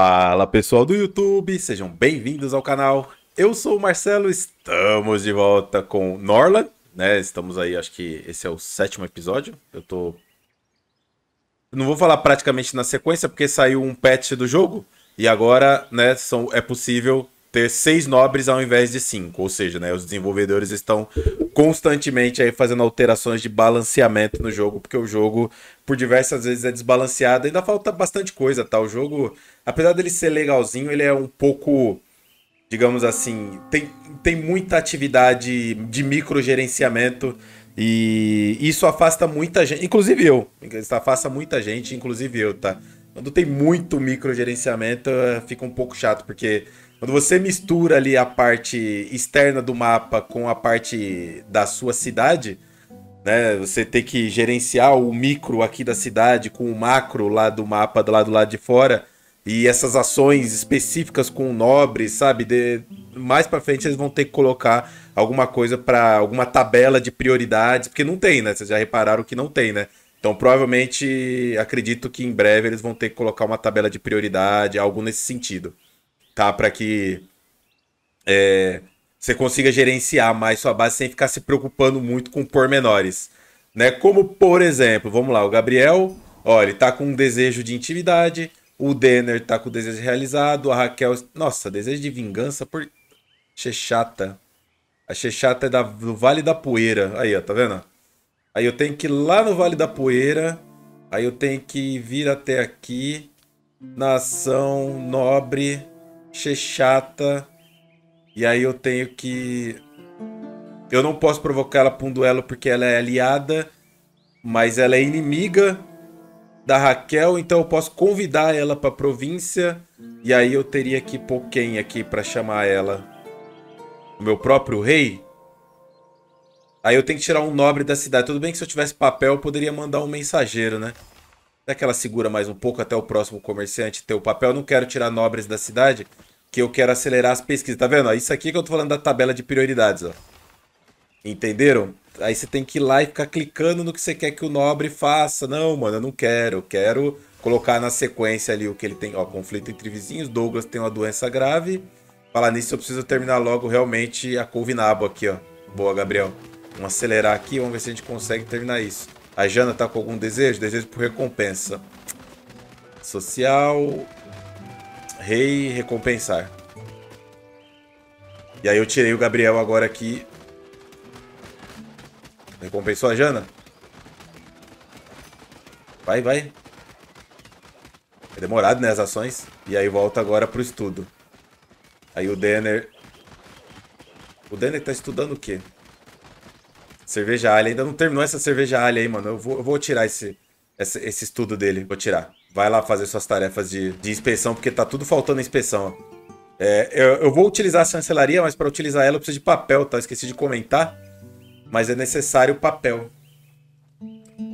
Fala pessoal do YouTube, sejam bem-vindos ao canal. Eu sou o Marcelo, estamos de volta com Norland, né? Estamos aí, acho que esse é o sétimo episódio. Eu tô. Não vou falar praticamente na sequência, porque saiu um patch do jogo. E agora, né, são... é possível ter seis nobres ao invés de cinco. Ou seja, né, os desenvolvedores estão constantemente aí fazendo alterações de balanceamento no jogo, porque o jogo, por diversas vezes, é desbalanceado. Ainda falta bastante coisa, tá? O jogo, apesar dele ser legalzinho, ele é um pouco, digamos assim, tem, tem muita atividade de microgerenciamento. E isso afasta muita gente, inclusive eu. Isso afasta muita gente, inclusive eu, tá? Quando tem muito microgerenciamento, eh, fica um pouco chato, porque quando você mistura ali a parte externa do mapa com a parte da sua cidade, né? Você tem que gerenciar o micro aqui da cidade com o macro lá do mapa do lado do lado de fora e essas ações específicas com nobres, sabe? De... mais para frente eles vão ter que colocar alguma coisa para alguma tabela de prioridades, porque não tem, né? Vocês já repararam que não tem, né? Então, provavelmente, acredito que em breve eles vão ter que colocar uma tabela de prioridade, algo nesse sentido tá? Para que é, você consiga gerenciar mais sua base sem ficar se preocupando muito com pormenores, né? Como, por exemplo, vamos lá, o Gabriel, olha, ele tá com um desejo de intimidade, o Denner tá com o desejo realizado, a Raquel, nossa, desejo de vingança por Chechata. A Chechata é da, do Vale da Poeira. Aí, ó, tá vendo? Aí eu tenho que ir lá no Vale da Poeira. Aí eu tenho que vir até aqui. Nação nobre ser chata. E aí eu tenho que. Eu não posso provocar ela pra um duelo porque ela é aliada, mas ela é inimiga da Raquel, então eu posso convidar ela pra província. E aí eu teria que pôr quem aqui para chamar ela? O meu próprio rei? Aí eu tenho que tirar um nobre da cidade. Tudo bem que se eu tivesse papel, eu poderia mandar um mensageiro, né? Será que ela segura mais um pouco até o próximo comerciante ter o papel? Eu não quero tirar nobres da cidade que eu quero acelerar as pesquisas. Tá vendo? isso aqui é que eu tô falando da tabela de prioridades, ó. Entenderam? Aí você tem que ir lá e ficar clicando no que você quer que o nobre faça. Não, mano, eu não quero. Eu quero colocar na sequência ali o que ele tem. Ó, conflito entre vizinhos. Douglas tem uma doença grave. Falar nisso, eu preciso terminar logo realmente a nabo aqui, ó. Boa, Gabriel. Vamos acelerar aqui, vamos ver se a gente consegue terminar isso. A Jana tá com algum desejo? Desejo por recompensa. Social, Rei, recompensar. E aí eu tirei o Gabriel agora aqui. Recompensou a Jana? Vai, vai. É demorado, né, as ações. E aí volta agora pro estudo. Aí o Denner... O Denner tá estudando o quê? Cerveja alha. Ainda não terminou essa cerveja alha aí, mano. Eu vou, eu vou tirar esse, esse, esse estudo dele. Vou tirar vai lá fazer suas tarefas de, de inspeção, porque tá tudo faltando inspeção. É, eu, eu, vou utilizar a chancelaria, mas para utilizar ela eu preciso de papel, tá? Esqueci de comentar. Mas é necessário papel.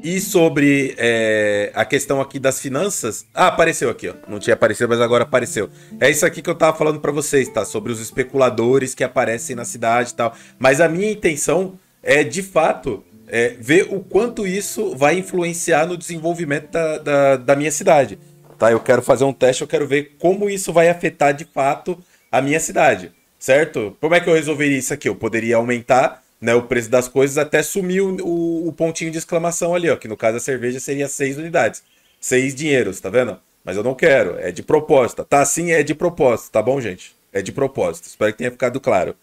E sobre é, a questão aqui das finanças. Ah, apareceu aqui, ó. Não tinha aparecido, mas agora apareceu. É isso aqui que eu tava falando para vocês, tá? Sobre os especuladores que aparecem na cidade e tal. Mas a minha intenção é, de fato, é, ver o quanto isso vai influenciar no desenvolvimento da, da, da, minha cidade. Tá? Eu quero fazer um teste, eu quero ver como isso vai afetar de fato a minha cidade, certo? Como é que eu resolveria isso aqui? Eu poderia aumentar né, o preço das coisas até sumir o, o, o pontinho de exclamação ali, ó, que no caso a cerveja seria seis unidades. seis dinheiros, tá vendo? Mas eu não quero, é de proposta. Tá, sim, é de proposta, tá bom, gente? É de propósito, espero que tenha ficado claro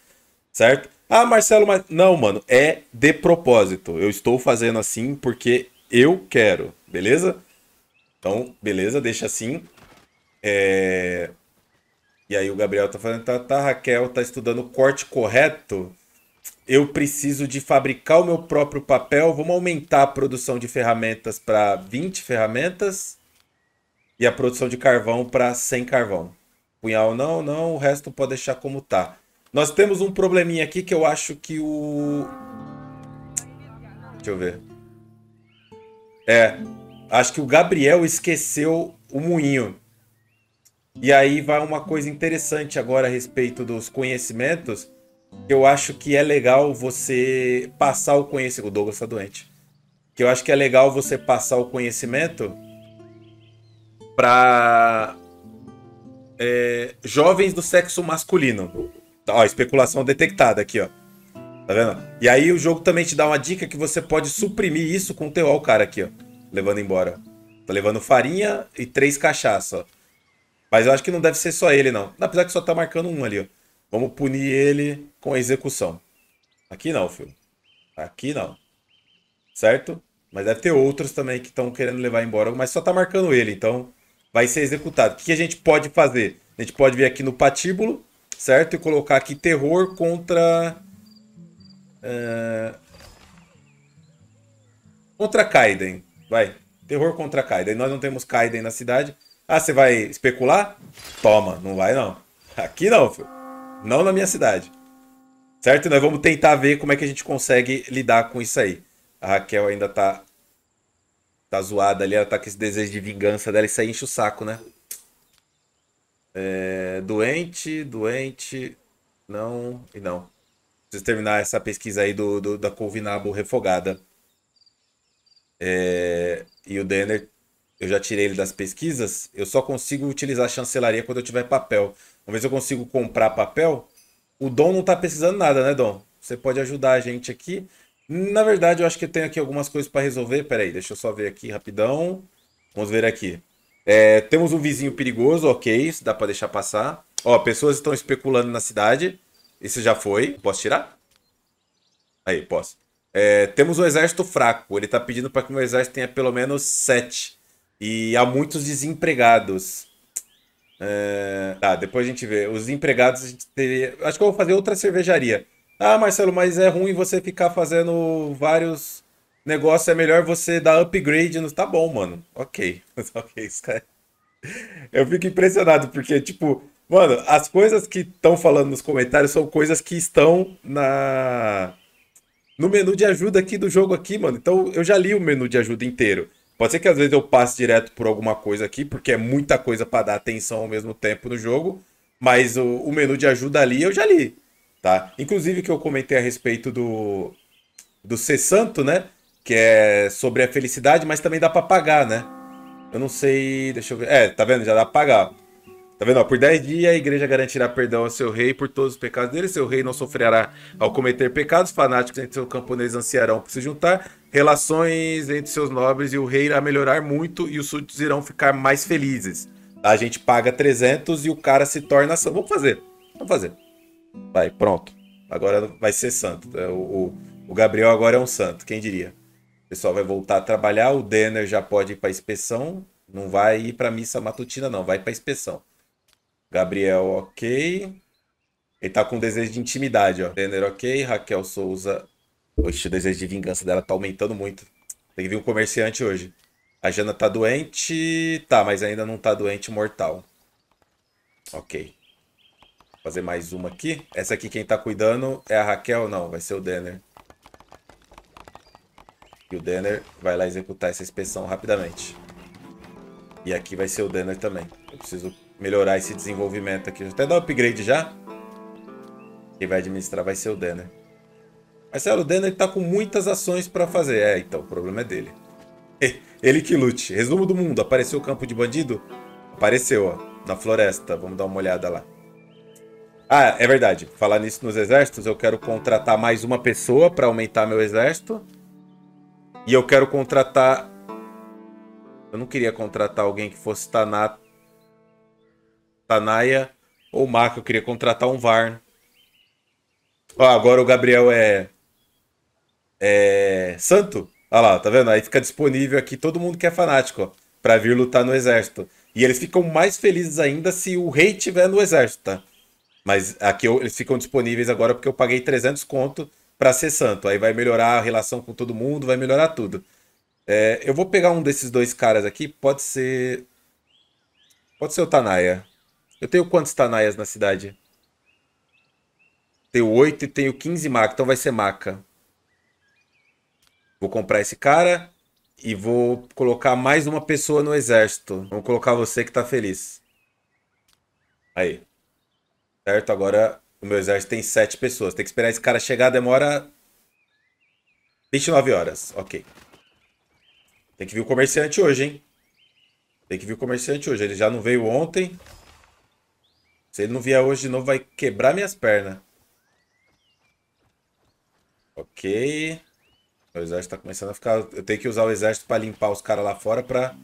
certo? Ah, Marcelo, mas. Não, mano, é de propósito. Eu estou fazendo assim porque eu quero, beleza? Então, beleza, deixa assim. É... E aí o Gabriel tá falando, tá, tá, Raquel tá estudando corte correto. Eu preciso de fabricar o meu próprio papel. Vamos aumentar a produção de ferramentas para 20 ferramentas e a produção de carvão para 100 carvão. Punhal não, não, o resto pode deixar como tá. Nós temos um probleminha aqui que eu acho que o... Deixa eu ver. É, acho que o Gabriel esqueceu o moinho. E aí vai uma coisa interessante agora a respeito dos conhecimentos. Que eu acho que é legal você passar o conhecimento. O Douglas tá doente. Que eu acho que é legal você passar o conhecimento para é, jovens do sexo masculino. Ó, especulação detectada aqui, ó. Tá vendo? E aí o jogo também te dá uma dica que você pode suprimir isso com o teu, o cara aqui, ó. Levando embora, Tá levando farinha e três cachaça, ó. Mas eu acho que não deve ser só ele, não. Apesar que só tá marcando um ali, ó. Vamos punir ele com a execução. Aqui não, filho. Aqui não. Certo? Mas deve ter outros também que estão querendo levar embora, mas só tá marcando ele, então vai ser executado. O que a gente pode fazer? A gente pode vir aqui no patíbulo certo? E colocar aqui terror contra. Uh, contra Kaiden. Vai. Terror contra Kaiden. Nós não temos Kaiden na cidade. Ah, você vai especular? Toma, não vai não. Aqui não, filho. Não na minha cidade. Certo? Nós vamos tentar ver como é que a gente consegue lidar com isso aí. A Raquel ainda tá. Tá zoada ali, ela tá com esse desejo de vingança dela. Isso aí enche o saco, né? É, doente, doente, não e não. Preciso terminar essa pesquisa aí do, do da Colvinabo refogada. É, e o Denner, eu já tirei ele das pesquisas, eu só consigo utilizar a chancelaria quando eu tiver papel. Uma vez eu consigo comprar papel, o Dom não tá precisando nada, né, Dom? Você pode ajudar a gente aqui. Na verdade, eu acho que tem aqui algumas coisas para resolver. Peraí, deixa eu só ver aqui rapidão. Vamos ver aqui. É, temos um vizinho perigoso, ok, isso dá pra deixar passar. Ó, pessoas estão especulando na cidade. Isso já foi. Posso tirar? Aí, posso. É, temos um exército fraco. Ele tá pedindo para que meu exército tenha pelo menos sete. E há muitos desempregados. É... Tá, depois a gente vê. Os empregados a gente teria. Acho que eu vou fazer outra cervejaria. Ah, Marcelo, mas é ruim você ficar fazendo vários negócio é melhor você dar upgrade no. Tá bom, mano. Ok. ok, cara. É- eu fico impressionado, porque, tipo, mano, as coisas que estão falando nos comentários são coisas que estão na. No menu de ajuda aqui do jogo aqui, mano. Então eu já li o menu de ajuda inteiro. Pode ser que às vezes eu passe direto por alguma coisa aqui, porque é muita coisa para dar atenção ao mesmo tempo no jogo. Mas o, o menu de ajuda ali eu já li, tá? Inclusive que eu comentei a respeito do do C Santo, né? que é sobre a felicidade, mas também dá para pagar, né? Eu não sei, deixa eu ver. É, tá vendo? Já dá pra pagar. Tá vendo? por 10 dias a igreja garantirá perdão ao seu rei por todos os pecados dele. Seu rei não sofrerá ao cometer pecados. Fanáticos entre seus camponeses ansiarão por se juntar. Relações entre seus nobres e o rei irá melhorar muito e os súditos irão ficar mais felizes. A gente paga 300 e o cara se torna santo. Vamos fazer. Vamos fazer. Vai, pronto. Agora vai ser santo. É, o, o, o Gabriel agora é um santo, quem diria? pessoal vai voltar a trabalhar, o Denner já pode ir para inspeção, não vai ir para missa matutina não, vai para inspeção. Gabriel, ok. Ele tá com desejo de intimidade, ó. Denner, ok. Raquel Souza. Oxe, o desejo de vingança dela tá aumentando muito. Tem que vir um comerciante hoje. A Jana tá doente. Tá, mas ainda não tá doente mortal. Ok. Vou fazer mais uma aqui. Essa aqui quem tá cuidando é a Raquel? Não, vai ser o Denner. E o Denner vai lá executar essa inspeção rapidamente. E aqui vai ser o Denner também. Eu preciso melhorar esse desenvolvimento aqui. Vou até dar um upgrade já. Quem vai administrar vai ser o Denner. Marcelo, o Denner tá com muitas ações para fazer. É, então, o problema é dele. Ele que lute. Resumo do mundo. Apareceu o campo de bandido? Apareceu, ó. Na floresta. Vamos dar uma olhada lá. Ah, é verdade. Falar nisso nos exércitos, eu quero contratar mais uma pessoa para aumentar meu exército. E eu quero contratar. Eu não queria contratar alguém que fosse Taná Tanaya ou Marco Eu queria contratar um Varn. Ó, agora o Gabriel é. É. Santo? Olha lá, tá vendo? Aí fica disponível aqui todo mundo que é fanático, ó, pra vir lutar no exército. E eles ficam mais felizes ainda se o rei tiver no exército, tá? Mas aqui eu, eles ficam disponíveis agora porque eu paguei 300 conto para ser santo. Aí vai melhorar a relação com todo mundo, vai melhorar tudo. É, eu vou pegar um desses dois caras aqui, pode ser. Pode ser o Tanaya. Eu tenho quantos Tanayas na cidade? Tenho 8 e tenho 15 maca, então vai ser maca. Vou comprar esse cara e vou colocar mais uma pessoa no exército. Vamos colocar você que tá feliz. Aí. Certo, agora o meu exército tem sete pessoas. Tem que esperar esse cara chegar, demora 29 horas, ok. Tem que vir o comerciante hoje, hein? Tem que vir o comerciante hoje. Ele já não veio ontem. Se ele não vier hoje de novo, vai quebrar minhas pernas. Ok. O exército tá começando a ficar... Eu tenho que usar o exército para limpar os caras lá fora para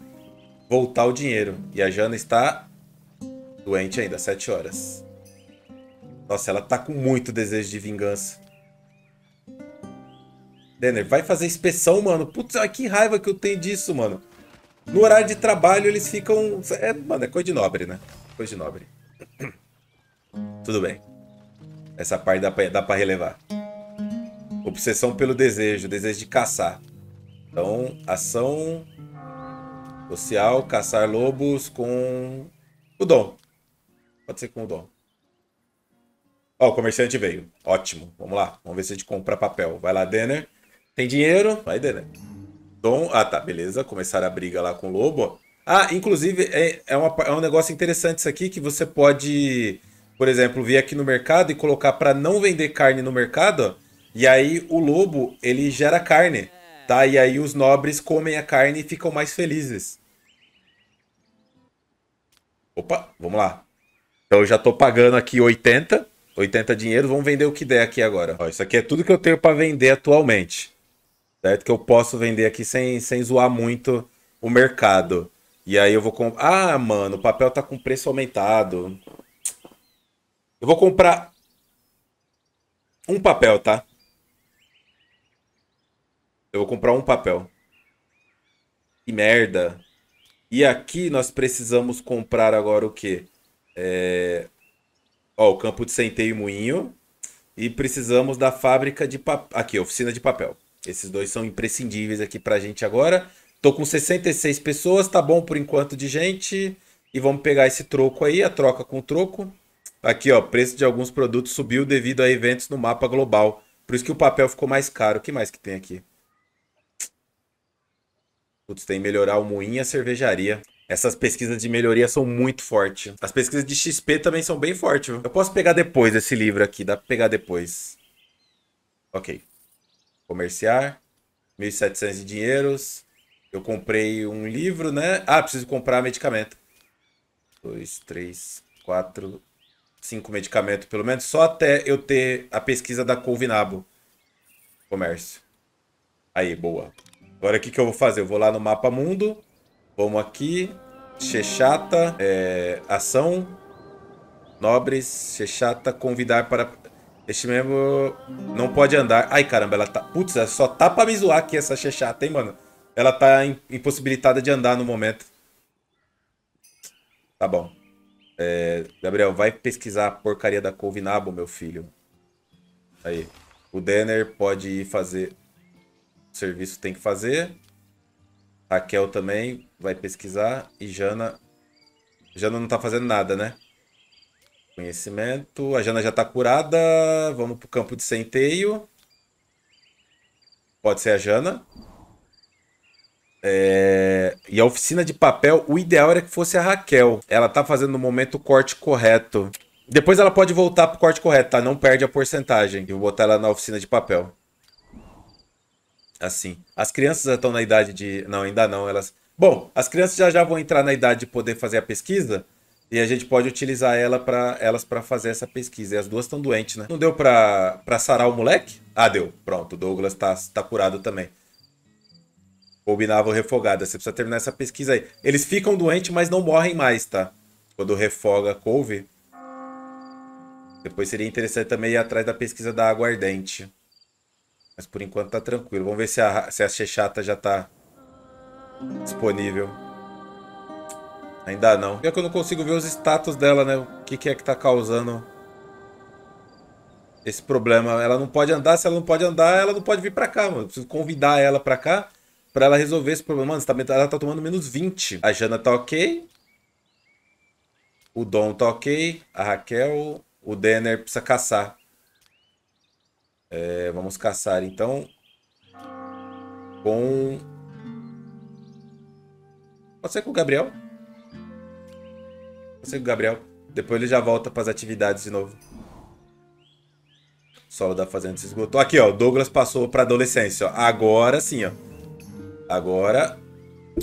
voltar o dinheiro. E a Jana está doente ainda, 7 horas. Nossa, ela tá com muito desejo de vingança. Denner, vai fazer inspeção, mano. Putz, que raiva que eu tenho disso, mano. No horário de trabalho eles ficam... É, mano, é coisa de nobre, né? Coisa de nobre. Tudo bem. Essa parte dá pra, dá pra relevar. Obsessão pelo desejo, desejo de caçar. Então, ação social, caçar lobos com o dom. Pode ser com o dom. Ó, o comerciante veio. Ótimo. Vamos lá. Vamos ver se a gente compra papel. Vai lá, Denner. Tem dinheiro? Vai, Denner. Dom. Ah, tá. Beleza. Começaram a briga lá com o lobo. Ah, inclusive, é, é, uma, é um negócio interessante isso aqui que você pode, por exemplo, vir aqui no mercado e colocar para não vender carne no mercado. E aí o lobo, ele gera carne. Tá? E aí os nobres comem a carne e ficam mais felizes. Opa, vamos lá. Então eu já tô pagando aqui 80. 80 dinheiros, vamos vender o que der aqui agora. Ó, isso aqui é tudo que eu tenho para vender atualmente. Certo? Que eu posso vender aqui sem, sem zoar muito o mercado. E aí eu vou comprar. Ah, mano, o papel tá com preço aumentado. Eu vou comprar um papel, tá? Eu vou comprar um papel. Que merda. E aqui nós precisamos comprar agora o quê? É... Ó, o campo de centeio e moinho. E precisamos da fábrica de papel. Aqui, oficina de papel. Esses dois são imprescindíveis aqui pra gente agora. Tô com 66 pessoas, tá bom por enquanto de gente. E vamos pegar esse troco aí, a troca com o troco. Aqui, ó, preço de alguns produtos subiu devido a eventos no mapa global. Por isso que o papel ficou mais caro. O que mais que tem aqui? Putz, tem melhorar o moinho e a cervejaria. Essas pesquisas de melhoria são muito fortes. As pesquisas de XP também são bem fortes. Viu? Eu posso pegar depois esse livro aqui, dá pra pegar depois. Ok. Comerciar. 1.700 de dinheiros. Eu comprei um livro, né? Ah, preciso comprar medicamento. Dois, três, quatro, cinco medicamentos, pelo menos. Só até eu ter a pesquisa da Colvinabo. Comércio. Aí, boa. Agora o que, que eu vou fazer? Eu vou lá no mapa mundo. Vamos aqui. Chechata, é, ação. Nobres, Chechata, convidar para. Este membro não pode andar. Ai, caramba, ela tá. Putz, só tá pra me zoar aqui essa Chechata, hein, mano? Ela tá impossibilitada de andar no momento. Tá bom. É, Gabriel, vai pesquisar a porcaria da Covinabo, meu filho. Aí. O Denner pode ir fazer. O serviço tem que fazer. Raquel também vai pesquisar. E Jana. Jana não tá fazendo nada, né? Conhecimento. A Jana já tá curada. Vamos pro campo de centeio. Pode ser a Jana. É... E a oficina de papel, o ideal era que fosse a Raquel. Ela tá fazendo no momento o corte correto. Depois ela pode voltar pro corte correto, tá? Não perde a porcentagem. Eu vou botar ela na oficina de papel assim. As crianças já estão na idade de. Não, ainda não. Elas. Bom, as crianças já já vão entrar na idade de poder fazer a pesquisa e a gente pode utilizar ela para elas para fazer essa pesquisa. E as duas estão doentes, né? Não deu para para sarar o moleque? Ah, deu. Pronto, o Douglas tá, tá curado também. Combinava o refogada. Você precisa terminar essa pesquisa aí. Eles ficam doentes, mas não morrem mais, tá? Quando refoga couve. Depois seria interessante também ir atrás da pesquisa da aguardente. Mas por enquanto tá tranquilo. Vamos ver se a, se a Chechata já tá disponível. Ainda não. Pior é que eu não consigo ver os status dela, né? O que, que é que tá causando esse problema. Ela não pode andar. Se ela não pode andar, ela não pode vir pra cá, mano. Eu preciso convidar ela pra cá pra ela resolver esse problema. Mano, tá ela tá tomando menos 20. A Jana tá ok. O Dom tá ok. A Raquel... O Denner precisa caçar. É, vamos caçar então com. Pode ser com o Gabriel? Pode ser com o Gabriel. Depois ele já volta para as atividades de novo. Solo da fazenda se esgotou. Aqui, ó. Douglas passou para adolescência. Ó. Agora sim, ó. Agora.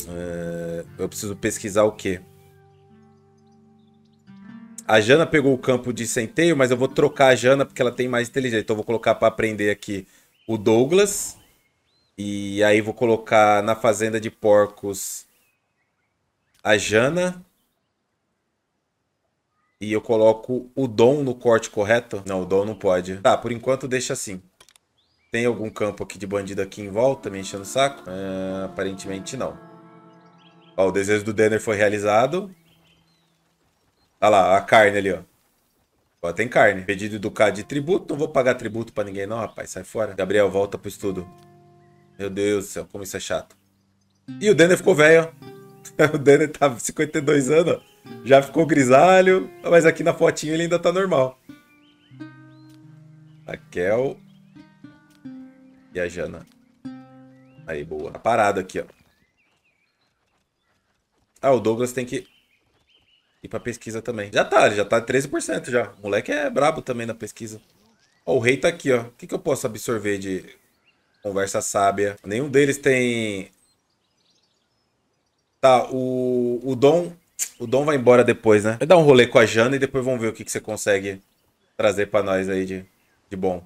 É... Eu preciso pesquisar o quê? a Jana pegou o campo de centeio, mas eu vou trocar a Jana porque ela tem mais inteligência. Então eu vou colocar para aprender aqui o Douglas. E aí vou colocar na fazenda de porcos a Jana. E eu coloco o Dom no corte correto? Não, o Dom não pode. Tá, por enquanto deixa assim. Tem algum campo aqui de bandido aqui em volta me enchendo o saco? É, aparentemente não. Ó, o desejo do Denner foi realizado. Olha lá, a carne ali, ó. Ó, tem carne. Pedido do cara de tributo. Não vou pagar tributo pra ninguém não, rapaz. Sai fora. Gabriel, volta pro estudo. Meu Deus do céu, como isso é chato. E o Denner ficou velho, O Denner tá 52 anos, Já ficou grisalho. Mas aqui na fotinha ele ainda tá normal. A Kel. E a Jana. Aí, boa. Tá parado aqui, ó. Ah, o Douglas tem que e pra pesquisa também. Já tá, ele já tá 13% já. O moleque é brabo também na pesquisa. Ó, o rei tá aqui, ó. O que, que eu posso absorver de conversa sábia? Nenhum deles tem... Tá, o, o Dom... O Dom vai embora depois, né? Vai dar um rolê com a Jana e depois vamos ver o que, que você consegue trazer pra nós aí de, de bom.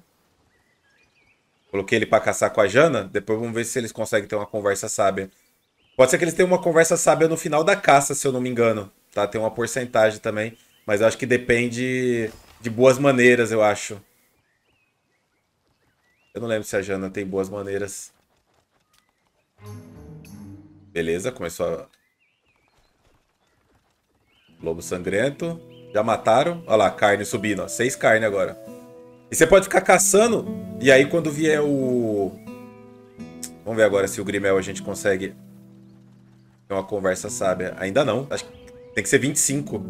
Coloquei ele para caçar com a Jana. Depois vamos ver se eles conseguem ter uma conversa sábia. Pode ser que eles tenham uma conversa sábia no final da caça, se eu não me engano tá? Tem uma porcentagem também, mas eu acho que depende de boas maneiras, eu acho. Eu não lembro se a Jana tem boas maneiras. Beleza, começou a... Lobo sangrento. Já mataram. Olha lá, carne subindo. Ó. Seis carne agora. E você pode ficar caçando. E aí quando vier o... Vamos ver agora se o Grimel a gente consegue ter uma conversa sábia. Ainda não. Acho que tem que ser 25.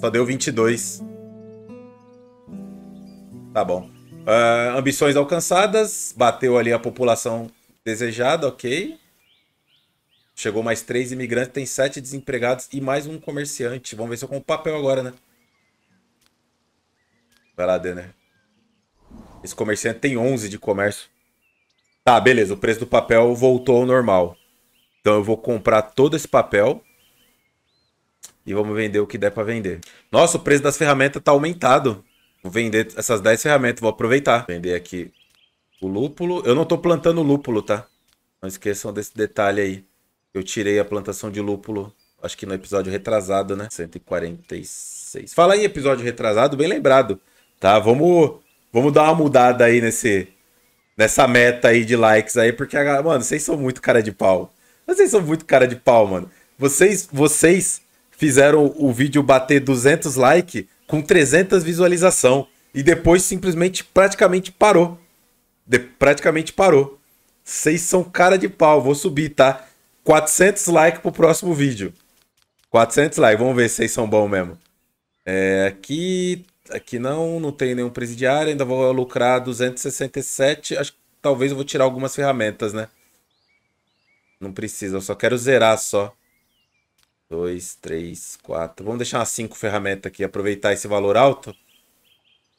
Só deu 22. Tá bom. Uh, ambições alcançadas. Bateu ali a população desejada, ok. Chegou mais três imigrantes, tem sete desempregados e mais um comerciante. Vamos ver se eu compro papel agora, né? Vai lá, Denner. Esse comerciante tem 11 de comércio. Tá, beleza. O preço do papel voltou ao normal. Então eu vou comprar todo esse papel e vamos vender o que der para vender. Nossa, o preço das ferramentas tá aumentado. Vou vender essas 10 ferramentas, vou aproveitar. Vender aqui o lúpulo. Eu não tô plantando lúpulo, tá? Não esqueçam desse detalhe aí. Eu tirei a plantação de lúpulo, acho que no episódio retrasado, né? 146. Fala aí, episódio retrasado, bem lembrado, tá? Vamos, vamos dar uma mudada aí nesse, nessa meta aí de likes aí, porque, mano, vocês são muito cara de pau. Vocês são muito cara de pau, mano. Vocês, vocês fizeram o vídeo bater 200 likes com 300 visualização e depois simplesmente praticamente parou. De praticamente parou. Vocês são cara de pau, vou subir, tá? 400 likes pro próximo vídeo. 400 likes, vamos ver se vocês são bons mesmo. É, aqui, aqui não, não tem nenhum presidiário, ainda vou lucrar 267. Acho que talvez eu vou tirar algumas ferramentas, né? Não precisa, eu só quero zerar só dois, três, quatro. Vamos deixar umas cinco ferramentas aqui. Aproveitar esse valor alto.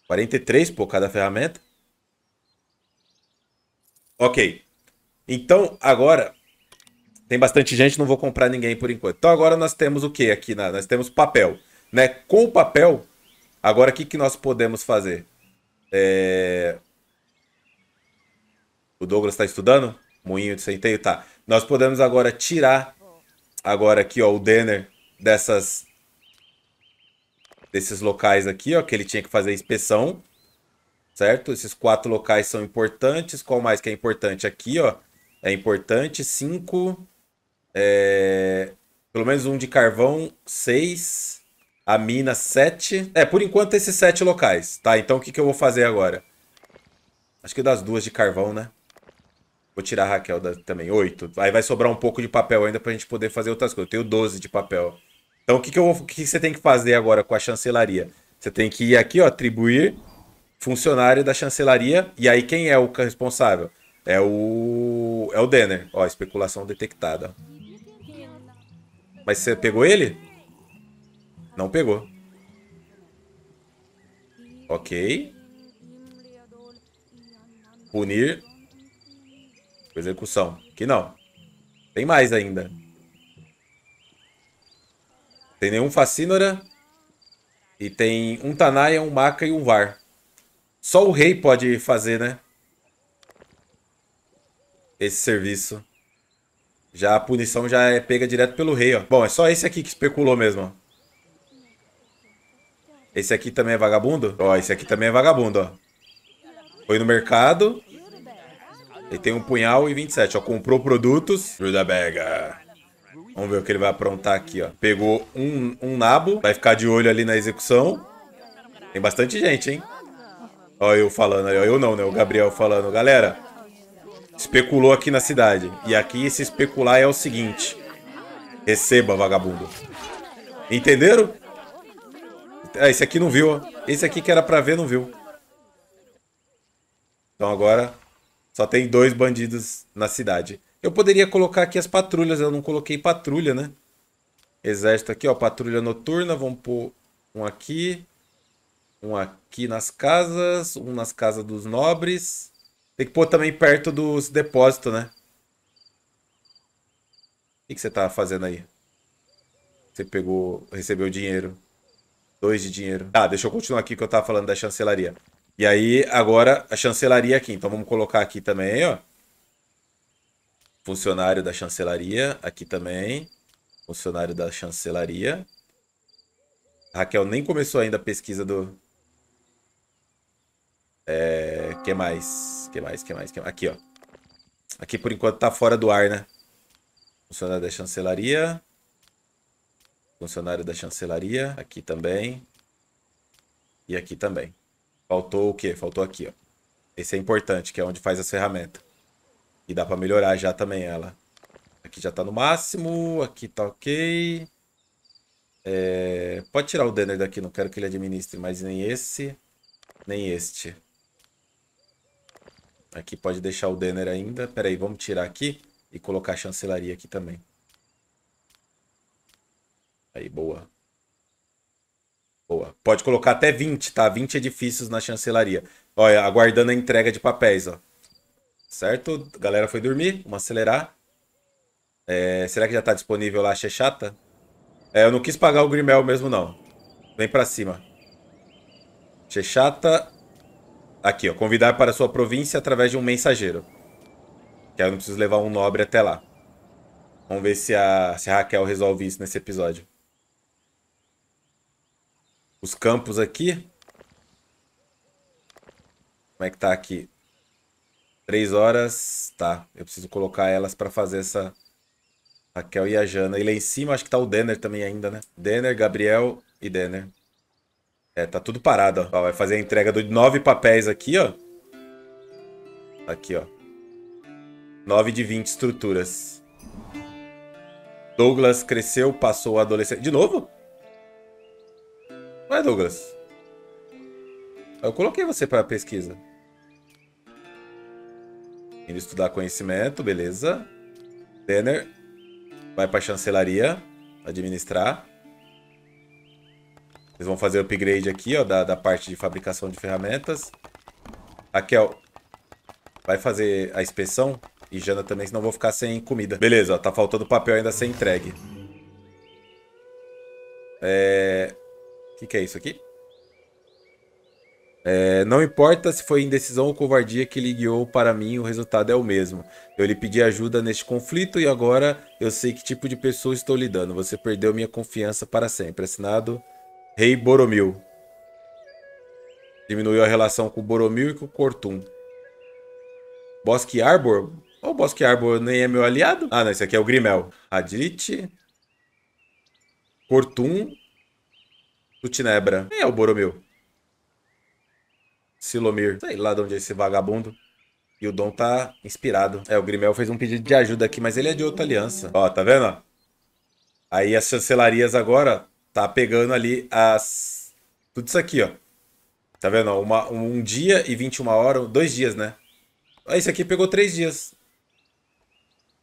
43, por cada ferramenta. Ok. Então, agora... Tem bastante gente, não vou comprar ninguém por enquanto. Então, agora nós temos o que aqui? Na... Nós temos papel. Né? Com o papel, agora o que, que nós podemos fazer? É... O Douglas está estudando? Moinho de centeio? Tá. Nós podemos agora tirar Agora aqui, ó, o Denner dessas desses locais aqui, ó, que ele tinha que fazer inspeção, certo? Esses quatro locais são importantes. Qual mais que é importante aqui, ó? É importante cinco, é... pelo menos um de carvão, seis, a mina sete. É, por enquanto esses sete locais, tá? Então o que, que eu vou fazer agora? Acho que das duas de carvão, né? Vou tirar a Raquel da, também, oito. Aí vai sobrar um pouco de papel ainda pra gente poder fazer outras coisas. Eu tenho 12 de papel. Então o que, que, eu, o que você tem que fazer agora com a chancelaria? Você tem que ir aqui, ó, atribuir funcionário da chancelaria. E aí quem é o responsável? É o. É o Denner. Ó, especulação detectada. Mas você pegou ele? Não pegou. Ok. Punir Execução. Que não. Tem mais ainda. Tem nenhum Facínora. E tem um Tanaya, um maca e um Var. Só o rei pode fazer, né? Esse serviço. Já a punição já é pega direto pelo rei, ó. Bom, é só esse aqui que especulou mesmo, ó. Esse aqui também é vagabundo? Ó, esse aqui também é vagabundo, ó. Foi no mercado, ele tem um punhal e 27, ó. Comprou produtos. Drew da Bega. Vamos ver o que ele vai aprontar aqui, ó. Pegou um, um nabo. Vai ficar de olho ali na execução. Tem bastante gente, hein? Ó, eu falando ali. Ó, eu não, né? O Gabriel falando. Galera, especulou aqui na cidade. E aqui esse especular é o seguinte. Receba, vagabundo. Entenderam? Ah, esse aqui não viu, ó. Esse aqui que era pra ver, não viu. Então agora só tem dois bandidos na cidade. Eu poderia colocar aqui as patrulhas, eu não coloquei patrulha, né? Exército aqui, ó, patrulha noturna, vamos pôr um aqui, um aqui nas casas, um nas casas dos nobres. Tem que pôr também perto dos depósitos, né? O que, que você tá fazendo aí? Você pegou, recebeu dinheiro. Dois de dinheiro. Tá, ah, deixa eu continuar aqui que eu tava falando da chancelaria. E aí, agora, a chancelaria aqui. Então, vamos colocar aqui também, ó. Funcionário da chancelaria. Aqui também. Funcionário da chancelaria. A Raquel nem começou ainda a pesquisa do... É... Que mais? Que mais? Que mais? Que mais? Aqui, ó. Aqui, por enquanto, tá fora do ar, né? Funcionário da chancelaria. Funcionário da chancelaria. Aqui também. E aqui também. Faltou o quê? Faltou aqui, ó. Esse é importante, que é onde faz as ferramentas. E dá pra melhorar já também ela. Aqui já tá no máximo, aqui tá ok. É... Pode tirar o Denner daqui, não quero que ele administre, mais nem esse, nem este. Aqui pode deixar o Denner ainda. Pera aí, vamos tirar aqui e colocar a chancelaria aqui também. Aí, boa. Boa. Pode colocar até 20, tá? 20 edifícios na chancelaria. Olha, aguardando a entrega de papéis, ó. Certo? A galera foi dormir. Vamos acelerar. É, será que já tá disponível lá a chechata? É, eu não quis pagar o Grimel mesmo, não. Vem pra cima. Chechata. Aqui, ó. Convidar para sua província através de um mensageiro. Que aí eu não preciso levar um nobre até lá. Vamos ver se a, se a Raquel resolve isso nesse episódio os campos aqui. Como é que tá aqui? Três horas, tá. Eu preciso colocar elas para fazer essa Raquel e a Jana. E lá em cima acho que tá o Denner também ainda, né? Denner, Gabriel e Denner. É, tá tudo parado, ó. Vai fazer a entrega de nove papéis aqui, ó. Aqui, ó. 9 de 20 estruturas. Douglas cresceu, passou a adolescência. De novo? Vai, Douglas. Eu coloquei você para pesquisa. Indo estudar conhecimento, beleza. Tanner vai para chancelaria administrar. Eles vão fazer o upgrade aqui, ó, da, da parte de fabricação de ferramentas. Raquel, vai fazer a inspeção. E Jana também, senão vou ficar sem comida. Beleza, ó, tá faltando papel ainda sem entregue. É... O que, que é isso aqui? É, não importa se foi indecisão ou covardia que lhe guiou para mim, o resultado é o mesmo. Eu lhe pedi ajuda neste conflito e agora eu sei que tipo de pessoa estou lidando. Você perdeu minha confiança para sempre. Assinado Rei Boromil. Diminuiu a relação com Boromil e com Cortum. Bosque Arbor? O Bosque Arbor nem é meu aliado? Ah, não, esse aqui é o Grimel. Adrit. Cortum do Tinebra. Quem é o Boromil. Silomir. Sei lá de onde é esse vagabundo. E o Dom tá inspirado. É, o Grimel fez um pedido de ajuda aqui, mas ele é de outra aliança. Ó, tá vendo? Aí as chancelarias agora tá pegando ali as... Tudo isso aqui, ó. Tá vendo? Uma, um dia e 21 horas, dois dias, né? Ah, esse aqui pegou três dias.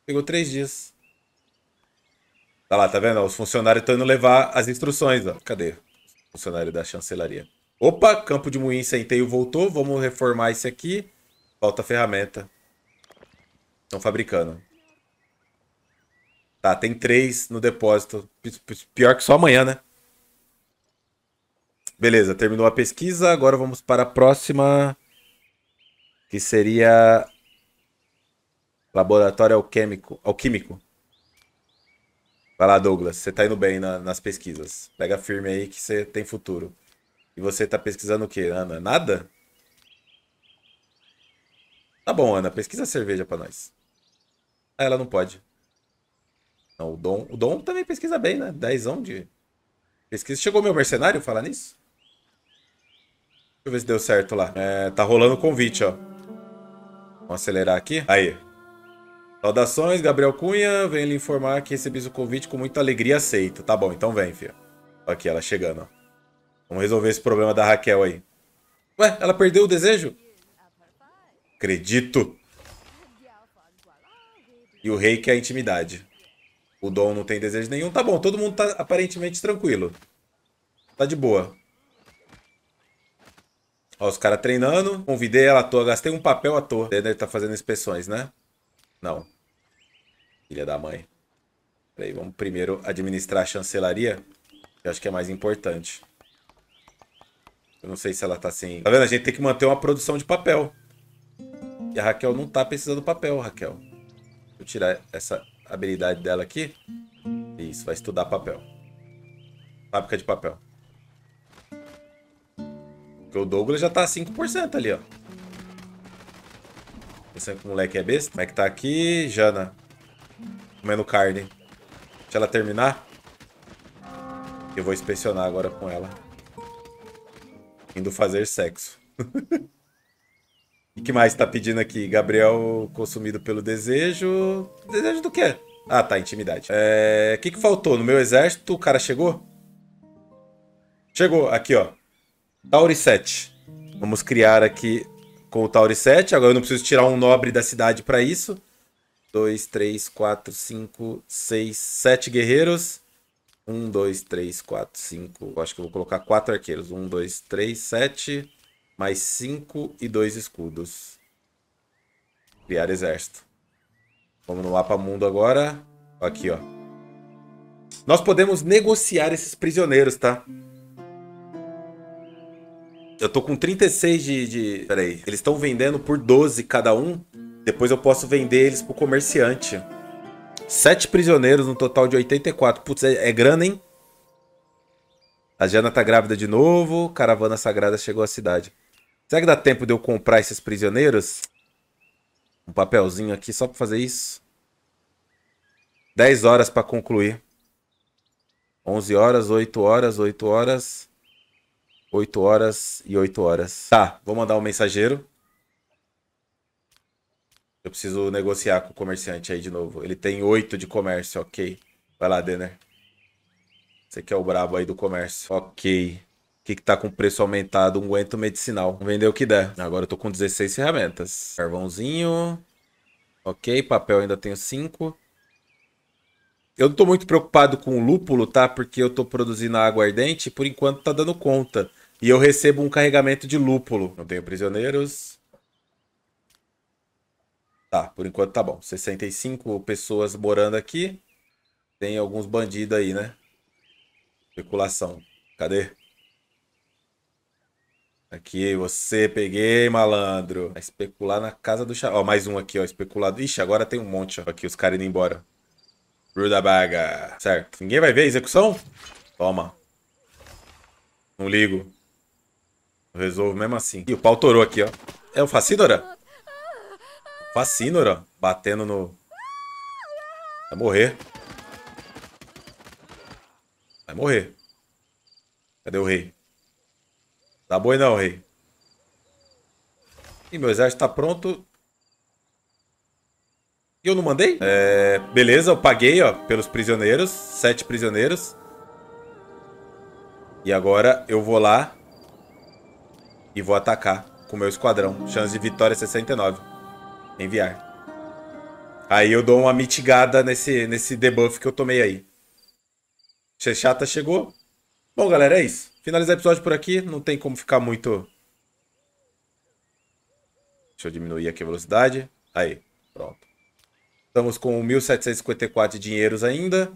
Pegou três dias. Tá lá, tá vendo? Os funcionários estão indo levar as instruções, ó. Cadê? Funcionário da chancelaria. Opa, campo de moinho teio voltou. Vamos reformar esse aqui. Falta ferramenta. Estão fabricando. Tá, tem três no depósito. Pior que só amanhã, né? Beleza, terminou a pesquisa. Agora vamos para a próxima, que seria Laboratório Alquímico. Alquímico. Vai lá, Douglas, você tá indo bem na, nas pesquisas. Pega firme aí que você tem futuro. E você tá pesquisando o quê, Ana? Nada? Tá bom, Ana, pesquisa cerveja pra nós. Ah, ela não pode. Não, o Dom, o Dom também pesquisa bem, né? Dezão de pesquisa. Chegou meu mercenário, falar nisso? Deixa eu ver se deu certo lá. É, tá rolando o convite, ó. Vamos acelerar aqui. Aí, Saudações, Gabriel Cunha. Venho lhe informar que recebi o convite com muita alegria aceito. Tá bom, então vem, filho. Aqui, ela chegando, ó. Vamos resolver esse problema da Raquel aí. Ué, ela perdeu o desejo? Acredito. E o rei quer é a intimidade. O Dom não tem desejo nenhum. Tá bom, todo mundo tá aparentemente tranquilo. Tá de boa. Ó, os caras treinando. Convidei ela à toa, gastei um papel à toa. Ele deve tá fazendo inspeções, né? Não. Filha da mãe. Peraí, vamos primeiro administrar a chancelaria. Que eu acho que é mais importante. Eu não sei se ela tá sem... Tá vendo? A gente tem que manter uma produção de papel. E a Raquel não tá precisando do papel, Raquel. eu tirar essa habilidade dela aqui. Isso, vai estudar papel. Fábrica de papel. Porque o Douglas já tá 5% ali, ó. Pensando que o moleque é besta. Como é que tá aqui, Jana? comendo carne. Deixa ela terminar. Eu vou inspecionar agora com ela. Indo fazer sexo. e que mais tá pedindo aqui? Gabriel consumido pelo desejo. Desejo do quê? Ah, tá, intimidade. É... O que, que faltou? No meu exército, o cara chegou? Chegou, aqui, ó. Tauri 7. Vamos criar aqui com o Tauri 7. Agora eu não preciso tirar um nobre da cidade para isso. 2, 3, 4, 5, 6, 7 guerreiros. 1, 2, 3, 4, 5. Acho que eu vou colocar 4 arqueiros. 1, 2, 3, 7. Mais 5 e 2 escudos. Criar exército. Vamos no mapa mundo agora. Aqui, ó. Nós podemos negociar esses prisioneiros, tá? Eu tô com 36 de... de... Peraí. Eles estão vendendo por 12 cada um. Depois eu posso vender eles pro comerciante. Sete prisioneiros no total de 84. Putz, é, é grana, hein? A Jana tá grávida de novo. Caravana Sagrada chegou à cidade. Será que dá tempo de eu comprar esses prisioneiros? Um papelzinho aqui só pra fazer isso. 10 horas pra concluir. 11 horas, 8 horas, 8 horas. 8 horas e 8 horas. Tá, vou mandar um mensageiro. Eu preciso negociar com o comerciante aí de novo. Ele tem oito de comércio, ok. Vai lá, Denner. Você que é o brabo aí do comércio. Ok. O que, que tá com preço aumentado? Um guento medicinal. Vender o que der. Agora eu tô com 16 ferramentas. Carvãozinho. Ok, papel ainda tenho cinco. Eu não tô muito preocupado com o lúpulo, tá? Porque eu tô produzindo água ardente e por enquanto tá dando conta. E eu recebo um carregamento de lúpulo. Não tenho prisioneiros. Tá, por enquanto tá bom. 65 pessoas morando aqui. Tem alguns bandidos aí, né? Especulação. Cadê? Aqui, você, peguei, malandro. Vai especular na casa do chá Ó, mais um aqui, ó, especulado. Ixi, agora tem um monte, ó, aqui, os caras indo embora. Ruda baga. Certo, ninguém vai ver a execução? Toma. Não ligo. resolvo mesmo assim. E o pau torou aqui, ó. É o Facidora? Facínor, ó. Batendo no... Vai morrer. Vai morrer. Cadê o rei? Tá boi não, rei. E meu exército tá pronto. E eu não mandei? É... Beleza, eu paguei, ó, pelos prisioneiros. Sete prisioneiros. E agora eu vou lá e vou atacar com o meu esquadrão. Chance de vitória 69. É Enviar. Aí eu dou uma mitigada nesse, nesse debuff que eu tomei aí. Chechata chegou. Bom, galera, é isso. Finalizar o episódio por aqui. Não tem como ficar muito... Deixa eu diminuir aqui a velocidade. Aí, pronto. Estamos com 1.754 dinheiros ainda.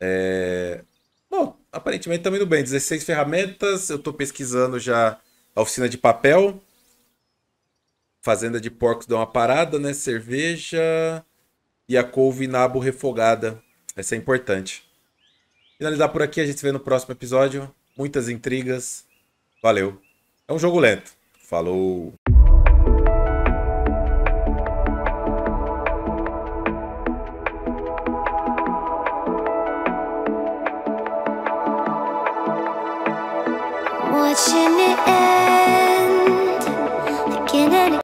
É... Bom, aparentemente estamos indo bem. 16 ferramentas. Eu estou pesquisando já a oficina de papel. Fazenda de Porcos dá uma parada, né? Cerveja e a couve nabo refogada. Essa é importante. Finalizar por aqui, a gente se vê no próximo episódio. Muitas intrigas. Valeu. É um jogo lento. Falou.